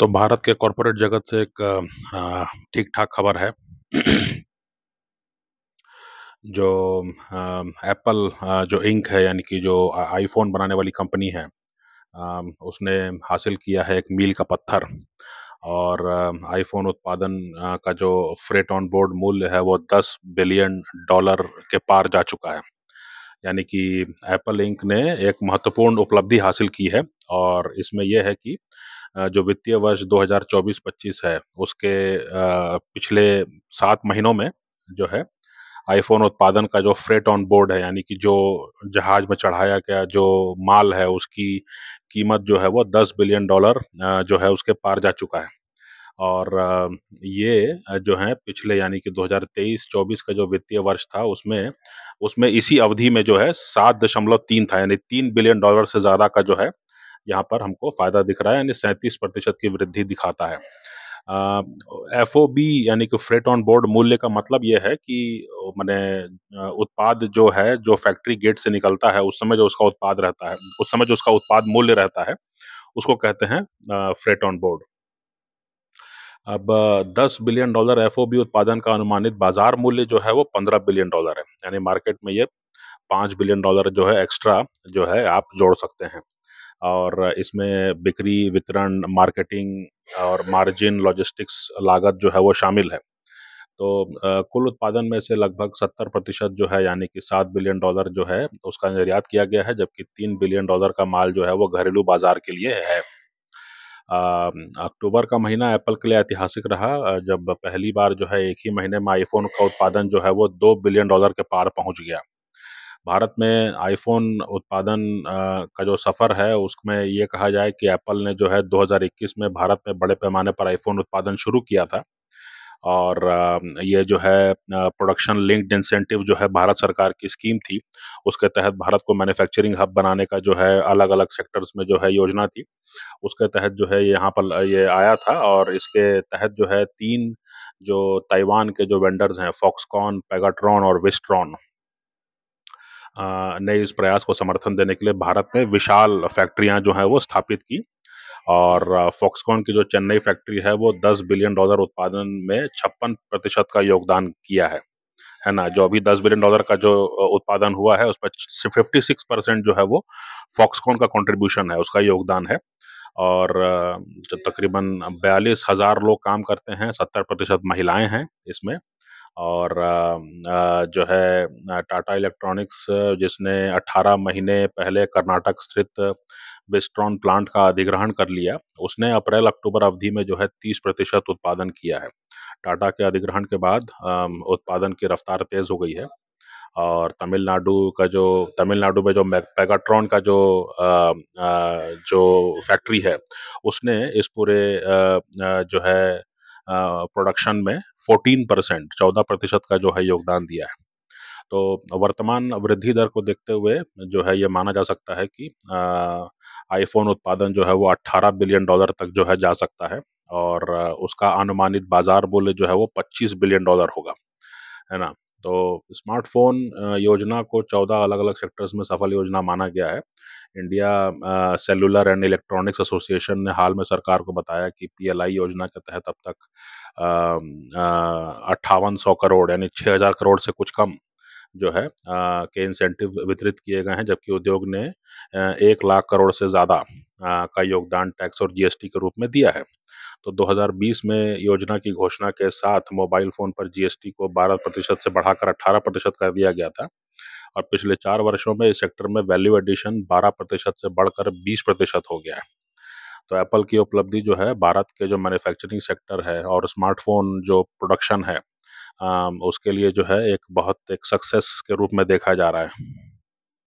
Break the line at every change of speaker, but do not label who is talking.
तो भारत के कॉरपोरेट जगत से एक ठीक ठाक खबर है जो एप्पल जो इंक है यानी कि जो आईफोन बनाने वाली कंपनी है आ, उसने हासिल किया है एक मील का पत्थर और आईफोन उत्पादन का जो फ्रेट ऑन बोर्ड मूल्य है वो 10 बिलियन डॉलर के पार जा चुका है यानी कि एप्पल इंक ने एक महत्वपूर्ण उपलब्धि हासिल की है और इसमें यह है कि जो वित्तीय वर्ष 2024-25 है उसके पिछले सात महीनों में जो है आईफोन उत्पादन का जो फ्रेट ऑन बोर्ड है यानी कि जो जहाज में चढ़ाया गया जो माल है उसकी कीमत जो है वो 10 बिलियन डॉलर जो है उसके पार जा चुका है और ये जो है पिछले यानी कि 2023-24 का जो वित्तीय वर्ष था उसमें उसमें इसी अवधि में जो है सात दशमलव तीन था यानी तीन बिलियन डॉलर से ज़्यादा का जो है यहाँ पर हमको फ़ायदा दिख रहा है यानी सैंतीस प्रतिशत की वृद्धि दिखाता है एफ ओ बी यानी कि फ्रेट ऑन बोर्ड मूल्य का मतलब यह है कि मैंने उत्पाद जो है जो फैक्ट्री गेट से निकलता है उस समय जो उसका उत्पाद रहता है उस समय जो उसका उत्पाद मूल्य रहता है उसको कहते हैं फ्रेट ऑन बोर्ड अब 10 बिलियन डॉलर एफ उत्पादन का अनुमानित बाजार मूल्य जो है वो 15 बिलियन डॉलर है यानी मार्केट में ये पाँच बिलियन डॉलर जो है एक्स्ट्रा जो है आप जोड़ सकते हैं और इसमें बिक्री वितरण मार्केटिंग और मार्जिन लॉजिस्टिक्स लागत जो है वो शामिल है तो कुल उत्पादन में से लगभग सत्तर प्रतिशत जो है यानी कि सात बिलियन डॉलर जो है उसका निर्यात किया गया है जबकि तीन बिलियन डॉलर का माल जो है वो घरेलू बाजार के लिए है अक्टूबर का महीना एप्पल के लिए ऐतिहासिक रहा जब पहली बार जो है एक ही महीने में आईफोन का उत्पादन जो है वो दो बिलियन डॉलर के पार पहुंच गया भारत में आईफोन उत्पादन का जो सफ़र है उसमें ये कहा जाए कि एप्पल ने जो है 2021 में भारत में बड़े पैमाने पर आईफोन उत्पादन शुरू किया था और ये जो है प्रोडक्शन लिंक्ड इंसेंटिव जो है भारत सरकार की स्कीम थी उसके तहत भारत को मैन्युफैक्चरिंग हब बनाने का जो है अलग अलग सेक्टर्स में जो है योजना थी उसके तहत जो है यहाँ पर ये आया था और इसके तहत जो है तीन जो ताइवान के जो वेंडर्स हैं फॉक्सकॉन पेगाट्रॉन और विस्ट्रॉन ने इस प्रयास को समर्थन देने के लिए भारत में विशाल फैक्ट्रियां जो हैं वो स्थापित की और फॉक्सकॉन की जो चेन्नई फैक्ट्री है वो 10 बिलियन डॉलर उत्पादन में छप्पन प्रतिशत का योगदान किया है है ना जो अभी 10 बिलियन डॉलर का जो उत्पादन हुआ है उस पर फिफ्टी सिक्स परसेंट जो है वो फॉक्सकॉन का कंट्रीब्यूशन है उसका योगदान है और तकरीबन बयालीस हज़ार लोग काम करते हैं सत्तर प्रतिशत महिलाएं हैं इसमें और जो है टाटा इलेक्ट्रॉनिक्स जिसने 18 महीने पहले कर्नाटक स्थित बिस्ट्रॉन प्लांट का अधिग्रहण कर लिया उसने अप्रैल अक्टूबर अवधि में जो है 30 प्रतिशत उत्पादन किया है टाटा के अधिग्रहण के बाद उत्पादन की रफ्तार तेज़ हो गई है और तमिलनाडु का जो तमिलनाडु में जो पैगाट्रॉन का जो आ, आ, जो फैक्ट्री है उसने इस पूरे आ, जो है प्रोडक्शन में 14 परसेंट चौदह प्रतिशत का जो है योगदान दिया है तो वर्तमान वृद्धि दर को देखते हुए जो है ये माना जा सकता है कि आईफोन उत्पादन जो है वो 18 बिलियन डॉलर तक जो है जा सकता है और उसका अनुमानित बाजार मूल्य जो है वो 25 बिलियन डॉलर होगा है ना तो स्मार्टफोन योजना को चौदह अलग अलग सेक्टर्स में सफल योजना माना गया है India Cellular and Electronics Association ने हाल में सरकार को बताया कि पीएलआई योजना के तहत अब तक अट्ठावन सौ करोड़ यानी छः हज़ार करोड़ से कुछ कम जो है आ, के इंसेंटिव वितरित किए गए हैं जबकि उद्योग ने आ, एक लाख करोड़ से ज़्यादा का योगदान टैक्स और जीएसटी के रूप में दिया है तो 2020 में योजना की घोषणा के साथ मोबाइल फ़ोन पर जीएसटी को 12 प्रतिशत से बढ़ाकर 18 प्रतिशत कर दिया गया था और पिछले चार वर्षों में इस सेक्टर में वैल्यू एडिशन 12 प्रतिशत से बढ़कर 20 प्रतिशत हो गया है तो एप्पल की उपलब्धि जो है भारत के जो मैन्युफैक्चरिंग सेक्टर है और स्मार्टफोन जो प्रोडक्शन है उसके लिए जो है एक बहुत एक सक्सेस के रूप में देखा जा रहा है